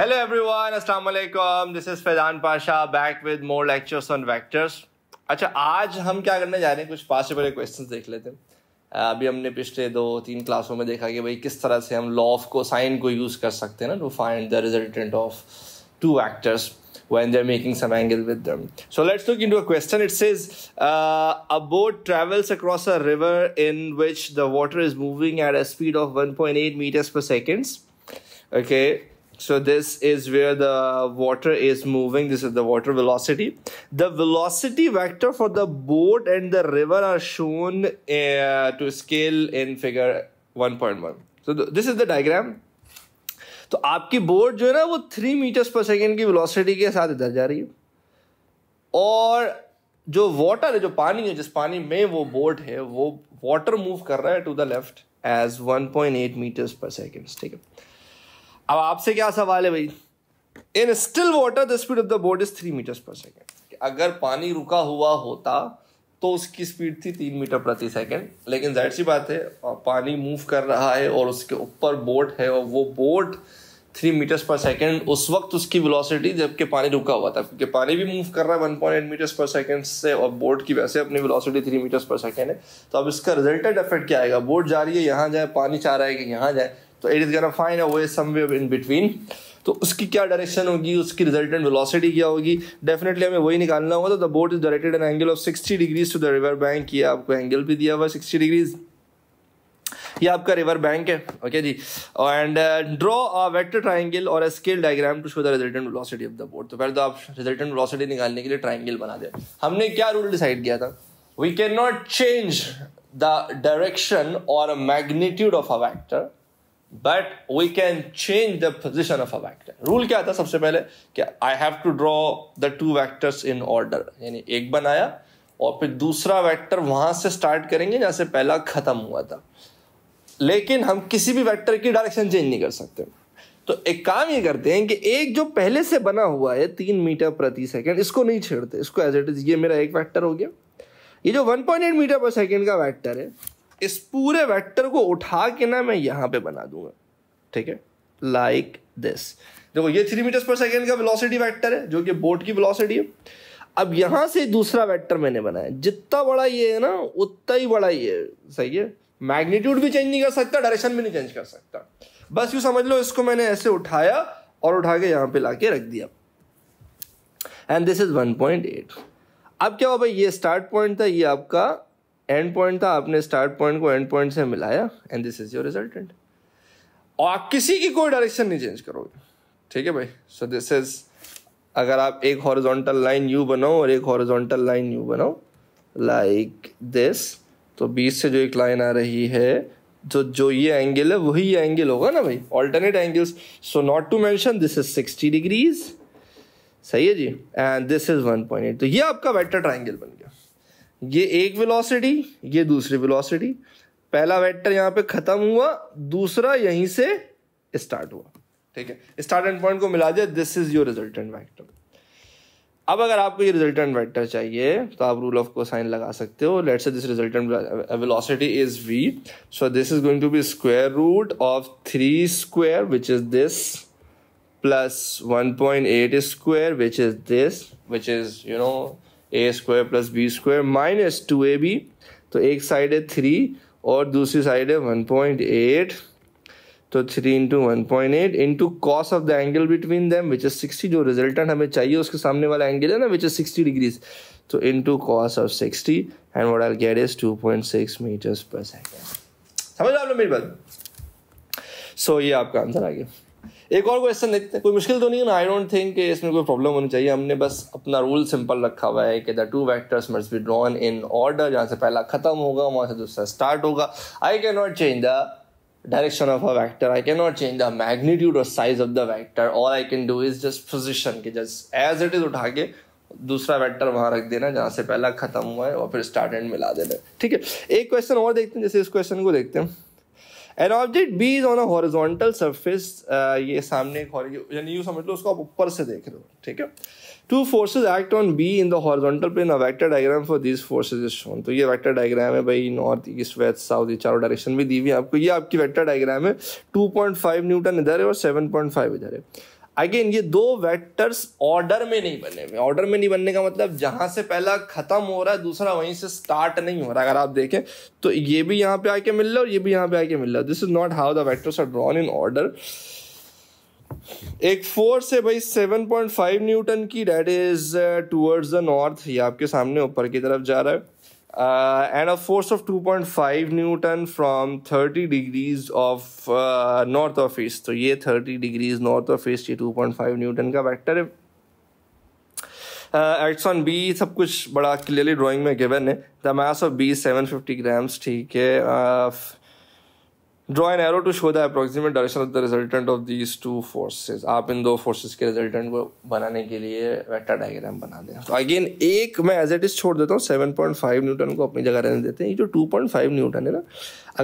Hello everyone, Assalamualaikum. alaikum. This is Fedan Pasha back with more lectures on vectors. अच्छा आज हम क्या करने जा रहे हैं कुछ पॉसिबल क्वेश्चंस देख लेते हैं अभी हमने पिछले दो तीन क्लासों में देखा कि भाई किस तरह से हम लॉ ऑफ को साइन को यूज़ कर सकते हैं ना to find the resultant of two when they're making some angle with them. So let's look into a question. It says, uh, a boat travels across a river in which the water is moving at a speed of 1.8 meters per second. Okay, So this is where the water is moving. This is the water velocity. The velocity vector for the boat and the river are shown uh, to scale in figure 1.1. So th this is the diagram. तो आपकी boat जो है ना वो three meters per second की velocity के साथ इधर जा रही है और जो वाटर है जो पानी है जिस पानी में वो बोट है वो वाटर मूव कर रहा है to the left as 1.8 meters per second ठीक है अब आपसे क्या सवाल है भाई in still water the speed of the boat is three meter per second अगर पानी रुका हुआ होता तो उसकी स्पीड थी तीन मीटर प्रति सेकेंड लेकिन जाहिर सी बात है पानी मूव कर रहा है और उसके ऊपर बोट है और वो boat three meters per second उस वक्त उसकी वेलोसिटी जबकि पानी रुका हुआ था क्योंकि पानी भी मूव कर रहा है one point eight meters per second से और बोट की वैसे अपनी velocity three meters per second है तो अब इसका रिजल्टेड इफेक्ट क्या आएगा बोट जा रही है यहाँ जाए पानी चाह रहा है कि यहाँ जाए तो it is gonna find a way somewhere in between तो उसकी क्या डायरेक्शन होगी उसकी रिजल्टेंट वेलोसिटी क्या होगी डेफिनेटली हमें वही निकालना होगा तो the boat is directed an angle of 60 degrees to the river bank ये आपको एंगल भी दिया हुआ है 60 डिग्रीज ये आपका रिवर बैंक है ओके जी and draw a vector triangle और a scale diagram to show the resultant velocity of the boat तो पहले तो आप रिजल्टेंट वेलोसिटी निकालने के लिए ट्राइंगल बना दे हमने क्या रूल डिसाइड किया था we can not change the direction और magnitude of a vector but we can change the position of a vector rule क्या था सबसे पहले कि I have to draw the two vectors in order यानी एक बनाया और फिर दूसरा वैक्टर वहां से स्टार्ट करेंगे जहां से पहला खत्म हुआ था लेकिन हम किसी भी वैक्टर की डायरेक्शन चेंज नहीं कर सकते तो एक काम ये करते हैं कि एक जो पहले से बना हुआ है तीन मीटर प्रति सेकंड इसको नहीं छेड़ते इसको एज इट इज ये मेरा एक वैक्टर हो गया ये जो one point eight meter per second का वैक्टर है इस पूरे वेक्टर को उठा के ना मैं यहां पे बना दूंगा ठीक है लाइक दिस देखो ये थ्री मीटर पर सेकेंड का वेलोसिटी वेक्टर है जो कि बोट की वेलोसिटी है अब यहां से दूसरा वेक्टर मैंने बनाया जितना बड़ा ये है ना उतना ही बड़ा ये सही है मैग्नीट्यूड भी चेंज नहीं कर सकता डायरेक्शन भी नहीं चेंज कर सकता बस यू समझ लो इसको मैंने ऐसे उठाया और उठा के यहां पे ला के रख दिया एंड दिस इज 1.8 अब क्या हुआ भाई ये स्टार्ट पॉइंट था ये आपका एंड पॉइंट था आपने स्टार्ट पॉइंट को एंड पॉइंट से मिलाया and this is your resultant और आप किसी की कोई डायरेक्शन नहीं चेंज करोगे ठीक है भाई सो दिस इज अगर आप एक हॉरिजॉन्टल लाइन यू बनाओ और एक हॉरिजॉन्टल लाइन यू बनाओ लाइक दिस तो बीस से जो एक लाइन आ रही है जो जो ये एंगल है वही एंगल होगा ना भाई alternate angles so not to mention this is sixty degrees सही है जी and this is one point eight तो ये आपका बेटर ट्राइंगल बन गया ये एक वेलोसिटी ये दूसरी वेलोसिटी पहला वेक्टर यहाँ पे खत्म हुआ दूसरा यहीं से स्टार्ट हुआ ठीक है स्टार्ट एंड पॉइंट को मिला दिया this is your resultant vector अब अगर आपको ये रिजल्टेंट वेक्टर चाहिए तो आप रूल ऑफ को साइन लगा सकते हो let's say this resultant velocity is V so this is going to be square root of three square which is this plus one point eight square which is this which is you know A square plus B square minus two A B तो एक side है three और दूसरी side है one point eight तो three into one point eight into cos of the angle between them which is sixty जो resultant हमें चाहिए उसके सामने वाला एंगल है ना विच इज सिक्सटी डिग्रीज तो into cos of sixty and what are get is two point six meters per second समझ लो आप लोग मेरी बात सो ये आपका आंसर आ गया एक और क्वेश्चन देखते हैं कोई मुश्किल तो नहीं है ना आई डोंट थिंक कि इसमें कोई प्रॉब्लम होनी चाहिए हमने बस अपना रूल सिंपल रखा हुआ है कि the two vectors must be drawn in order जहाँ से पहला खत्म होगा वहाँ से दूसरा स्टार्ट होगा I can not change the direction of a vector I can not change the magnitude और size of the vector all I can do is just position के जस्ट एज इट इज उठा के दूसरा vector वहाँ रख देना जहाँ से पहला खत्म हुआ है और फिर स्टार्ट एंड मिला देना ठीक है एक क्वेश्चन और देखते हैं जैसे इस क्वेश्चन को देखते हैं an object B is on a horizontal surface ये सामने यानी यू समझ लो उसको आप ऊपर से देख रहे हो ठीक है two forces act on B in the horizontal plane a vector diagram for this forces is shown तो ये वेक्टर डायग्राम है भाई नॉर्थ ईस्ट वेस्ट साउथ ये चारों डायरेक्शन भी दी हुई है आपको ये आपकी वेक्टर डायग्राम है टू पॉइंट फाइव न्यूटन इधर है और सेवन पॉइंट फाइव इधर है अगेन ये दो वेक्टर्स ऑर्डर में नहीं बने हुए ऑर्डर में नहीं बनने का मतलब जहां से पहला खत्म हो रहा है दूसरा वहीं से स्टार्ट नहीं हो रहा अगर आप देखें तो ये भी यहाँ पे आके मिल रहा है और ये भी यहाँ पे आके मिल रहा है this is not how the vectors are drawn in order एक फोर से भाई सेवन पॉइंट फाइव न्यूटन की डेट इज टूवर्ड्स द नॉर्थ ये आपके सामने ऊपर की तरफ जा रहा है uh, and a force of 2.5 newton from 30 degrees of uh, north of east so ये 30 degrees north of east ये 2.5 newton ka का वेक्टर है एक्ट्स ऑन बी सब कुछ बड़ा क्लियरली ड्राइंग में गिवन है the mass of B 750 grams ठीक है uh, draw an arrow to show the approximate direction of the resultant of these two forces आप इन दो फोर्सेज के रिजल्टेंट को बनाने के लिए वेक्टर डायग्राम बना दें तो अगेन एक मैं एज इट इज छोड़ देता हूँ सेवन पॉइंट फाइव न्यूटन को अपनी जगह रहने देते हैं ये जो टू पॉइंट फाइव न्यूटन है ना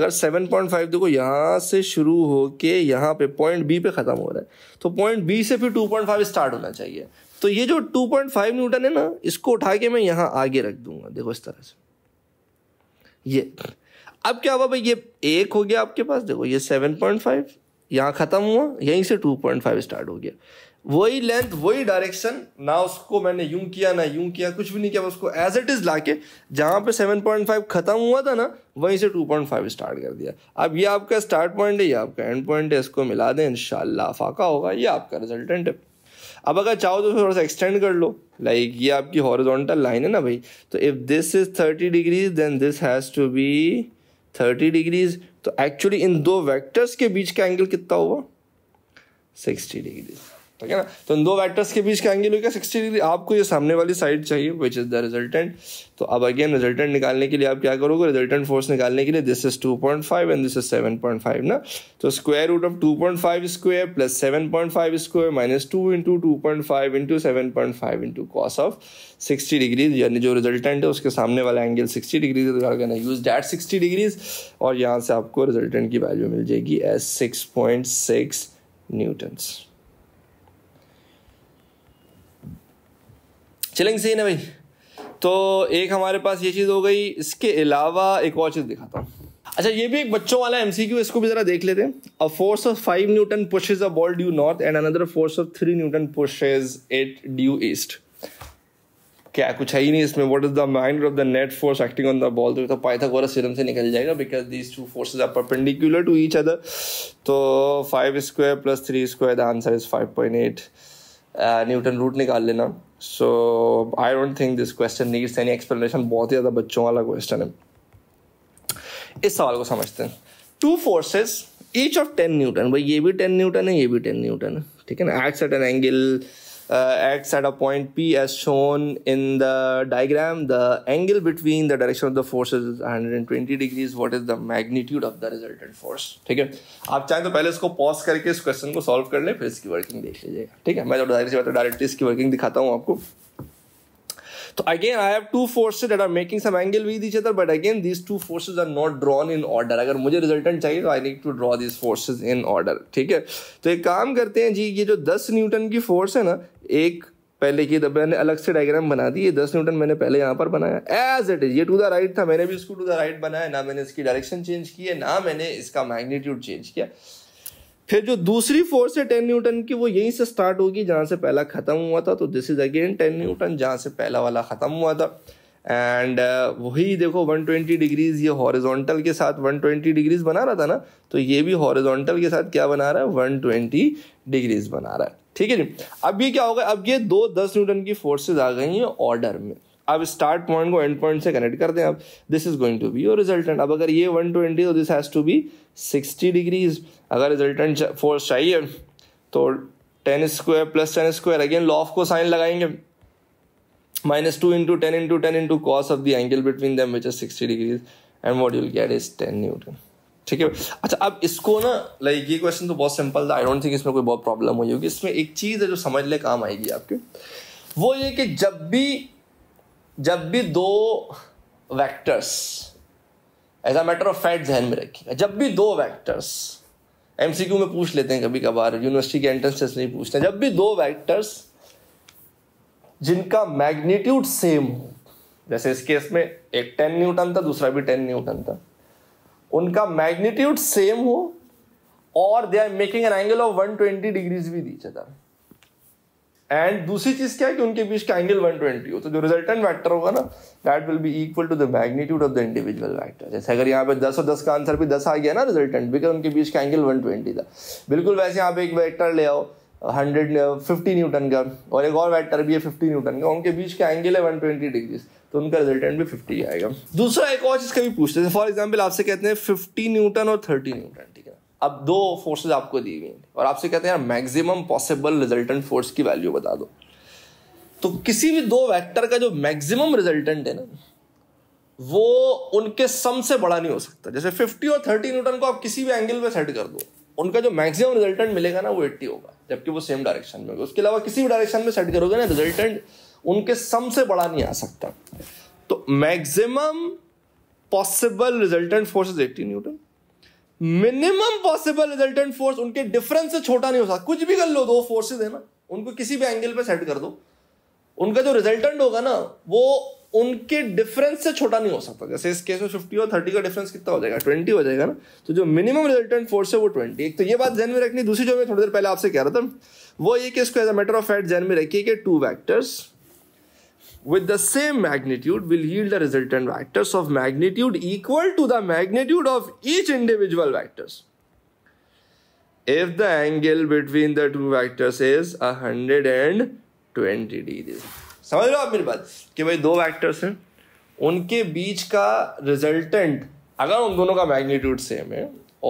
अगर सेवन पॉइंट फाइव देखो यहाँ से शुरू हो के यहाँ पे पॉइंट बी पे ख़त्म हो रहा है तो पॉइंट बी से फिर टू पॉइंट फाइव स्टार्ट होना चाहिए तो ये जो टू पॉइंट फाइव न्यूटन है ना इसको उठा के मैं यहाँ आगे रख दूंगा देखो इस तरह से ये अब क्या हुआ भाई ये एक हो गया आपके पास देखो ये सेवन पॉइंट फाइव यहाँ ख़त्म हुआ यहीं से टू पॉइंट फाइव स्टार्ट हो गया वही लेंथ वही डायरेक्शन ना उसको मैंने यूं किया ना यूं किया कुछ भी नहीं किया उसको एज इट इज़ लाके जहाँ पे 7.5 ख़त्म हुआ था ना वहीं से 2.5 स्टार्ट कर दिया अब ये आपका स्टार्ट पॉइंट है ये आपका एंड पॉइंट है इसको मिला दें इन फाका होगा ये आपका रिजल्टेंट है अब अगर चाहो तो थोड़ा सा एक्सटेंड कर लो लाइक ये आपकी हॉरिजॉन्टल लाइन है ना भाई तो if this is thirty degrees then this has to be thirty degrees तो एक्चुअली इन दो वेक्टर्स के बीच का एंगल कितना हुआ सिक्सटी डिग्रीज ठीक है ना तो इन दो वैक्टर्स के बीच का एंगल हो गया सिक्सटी डिग्री आपको ये सामने वाली साइड चाहिए विच इज़ द रिजल्टेंट तो अब अगेन रिजल्टेंट निकालने के लिए आप क्या करोगे रिजल्टेंट फोर्स निकालने के लिए this is two point five and this is seven point five ना तो square root of two point five square plus seven point five square minus two into two point five into seven point five into cos of sixty degrees यानी जो resultant है उसके सामने वाला angle sixty degrees use that sixty degrees और यहाँ से आपको रिजल्टेंट की वैल्यू मिल जाएगी as six point six newtons चलेंगे सही ना भाई तो एक हमारे पास ये चीज़ हो गई इसके अलावा एक और चीज़ दिखाता हूँ अच्छा ये भी एक बच्चों वाला एम सी क्यू इसको भी जरा देख लेते हैं a force of five newton pushes a ball due north and another force of three newton pushes at due east क्या कुछ है ही नहीं इसमें what is the mind of the net force acting on the ball तो, तो Pythagoras theorem से निकल जाएगा because these two force are perpendicular to each other तो five square plus three square the answer is five point eight Newton uh, root निकाल लेना so I don't think this question needs any explanation बहुत ही ज़्यादा बच्चों वाला question है इस सवाल को समझते हैं two forces each of ten newton भाई ये भी टेन न्यूटन है ये भी टेन न्यूटन है ठीक है ना at an angle acts at a point P as shown in the diagram. The angle between the direction of the force is 120 degrees. What is the magnitude of the resultant force? ठीक है आप चाहें तो पहले इसको pause करके इस question को सॉल्व कर ले फिर इसकी वर्किंग देख लीजिएगा ठीक है मैं तो जाहिर सी बात है डायरेक्टली इसकी वर्किंग दिखाता हूँ आपको So again, I have two forces that are making some angle with each other, but again, these two forces are not drawn in order. अगर मुझे resultant चाहिए तो I need to draw these forces in order. ठीक है तो एक काम करते हैं जी ये जो 10 न्यूटन की force है ना एक पहले की मैंने अलग से डायग्राम बना दी ये दस न्यूटन मैंने पहले यहाँ पर बनाया एज इट इज ये टू द राइट था मैंने भी इसको टू द राइट बनाया ना मैंने इसकी डायरेक्शन चेंज की है ना मैंने इसका मैग्नीट्यूड चेंज किया फिर जो दूसरी फोर्स है टेन न्यूटन की वो यहीं से स्टार्ट होगी जहाँ से पहला ख़त्म हुआ था तो this is again ten newton जहाँ से पहला वाला ख़त्म हुआ था एंड uh, वही देखो 120 डिग्रीज ये हॉरिजॉन्टल के साथ 120 डिग्रीज बना रहा था ना तो ये भी हॉरिजॉन्टल के साथ क्या बना रहा है 120 डिग्रीज बना रहा है ठीक है जी अब ये क्या होगा अब ये दो दस न्यूटन की फोर्सेज आ गई हैं ऑर्डर में अब स्टार्ट पॉइंट को एंड पॉइंट से कनेक्ट कर दें अब this is going to be your resultant अब अगर ये वन ट्वेंटी तो this has to be sixty degrees अगर रिजल्टेंट फोर्स चाहिए तो ten square plus ten square again law of cosine लगाएंगे minus two into ten into ten into cos of the angle between them which is sixty degrees and module कैट is ten Newton ठीक है अच्छा अब इसको ना like ये question तो बहुत सिंपल था आई डोंट थिंक इसमें कोई बहुत प्रॉब्लम हुई होगी इसमें एक चीज़ है जो समझ ले काम आएगी आपके वो ये कि जब भी जब भी दो vectors as a matter of fact जहन में रखिएगा जब भी दो वैक्टर्स एम सी क्यू में पूछ लेते हैं कभी कभार यूनिवर्सिटी के एंट्रेंस टेस्ट नहीं पूछते जब भी दो वैक्टर्स जिनका मैग्नीट्यूड सेम हो जैसे इस केस में एक टेन न्यूटन था दूसरा भी टेन न्यूटन था उनका मैग्नीट्यूड सेम हो और they are making an angle of 120 degrees भी ईच अदर एंड दूसरी चीज क्या है कि उनके बीच का एंगल 120 हो तो जो रिजल्टेंट वेक्टर होगा ना that will be equal to the magnitude of the individual vector जैसे अगर यहाँ पे 10 और 10 का आंसर भी 10 आ गया ना रिजल्टेंट बिकॉज उनके बीच का एंगल 120 था बिल्कुल वैसे यहाँ पे एक वेक्टर ले आओ हंड्रेड फिफ्टी न्यूटन का और एक और वेक्टर भी है फिफ्टी न्यूटन का उनके बीच का एंगल है वन ट्वेंटी डिग्रीज तो उनका रिजल्टेंट भी फिफ्टी आएगा दूसरा एक और चीज़ कभी पूछते हैं फॉर एग्जाम्पल आपसे कहते हैं फिफ्टी न्यूटन और थर्टी न्यूटन ठीक है अब दो फोर्सेज आपको दी गई और आपसे कहते हैं यार मैक्सिमम पॉसिबल रिजल्टेंट फोर्स की वैल्यू बता दो तो किसी भी दो वेक्टर का जो मैक्सिमम रिजल्टेंट है ना वो उनके सम से बड़ा नहीं हो सकता जैसे 50 और 30 न्यूटन को आप किसी भी एंगल पे सेट कर दो उनका जो मैक्सिमम रिजल्टेंट मिलेगा ना वो 80 होगा जबकि वो सेम डायरेक्शन में होगा उसके अलावा किसी भी डायरेक्शन में सेट करोगे ना रिजल्टेंट उनके सम से बड़ा नहीं आ सकता तो maximum possible resultant force is eighty newton minimum possible resultant force उनके डिफरेंस से छोटा नहीं हो सकता कुछ भी कर लो दो फोर्सेज है ना उनको किसी भी एंगल पे सेट कर दो उनका जो रिजल्टेंट होगा ना वो उनके डिफरेंस से छोटा नहीं हो सकता जैसे इस केस में फिफ्टी और थर्टी का डिफरेंस कितना हो जाएगा ट्वेंटी हो जाएगा ना तो जो मिनिमम रिजल्टेंट फोर्स है वो ट्वेंटी एक तो ये बात जैन में रखनी दूसरी जो मैं थोड़ी देर पहले आपसे कह रहा था वो ये कि इसको as a matter of fact जैन में रखिए कि two vectors with the same magnitude will yield the resultant vectors of magnitude equal to the magnitude of each individual vectors. If the angle between the two vectors is 120 degrees. समझ लो आप मेरी बात कि भाई दो वेक्टर्स हैं उनके बीच का रिजल्टेंट अगर उन दोनों का मैग्नीट्यूड सेम है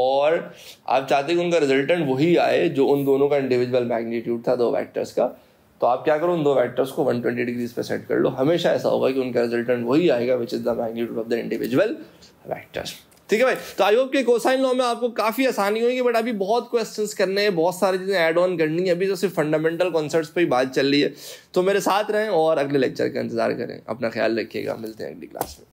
और आप चाहते हैं कि उनका रिजल्टेंट वही आए जो उन दोनों का इंडिविजुअल मैग्नीट्यूड था दो वेक्टर्स का तो आप क्या करो उन दो वैक्टर्स को 120 डिग्रीज पर सेट कर लो हमेशा ऐसा होगा कि उनका रिजल्टेंट वही आएगा which is the magnitude of the individual vectors ठीक है भाई तो आई होप के कोसाइन लॉ में आपको काफ़ी आसानी होगी बट अभी बहुत क्वेश्चन करने हैं बहुत सारी चीज़ें एड ऑन करनी है अभी तो सिर्फ फंडामेंटल कॉन्सेप्ट पर ही बात चल रही है तो मेरे साथ रहें और अगले लेक्चर का इंतजार करें अपना ख्याल रखिएगा मिलते हैं अगली क्लास में